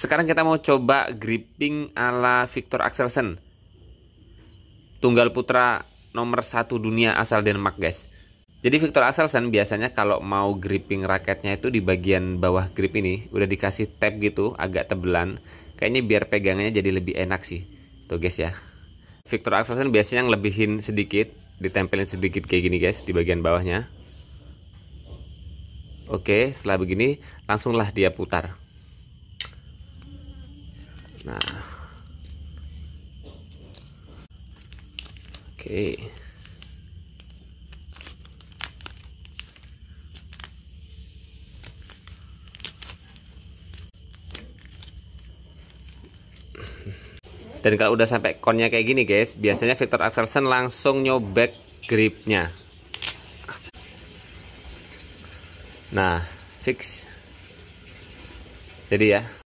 Sekarang kita mau coba gripping ala Victor Axelsen. Tunggal putra nomor satu dunia asal Denmark guys. Jadi Victor Axelsen biasanya kalau mau gripping raketnya itu di bagian bawah grip ini udah dikasih tape gitu agak tebelan. Kayaknya biar pegangannya jadi lebih enak sih. Tuh guys ya. Victor Axelsen biasanya yang lebihin sedikit, ditempelin sedikit kayak gini guys di bagian bawahnya. Oke, setelah begini langsunglah dia putar nah oke Dan kalau udah sampai konnya kayak gini guys, biasanya Victor Axelsen langsung nyobek gripnya. Nah, fix. Jadi ya,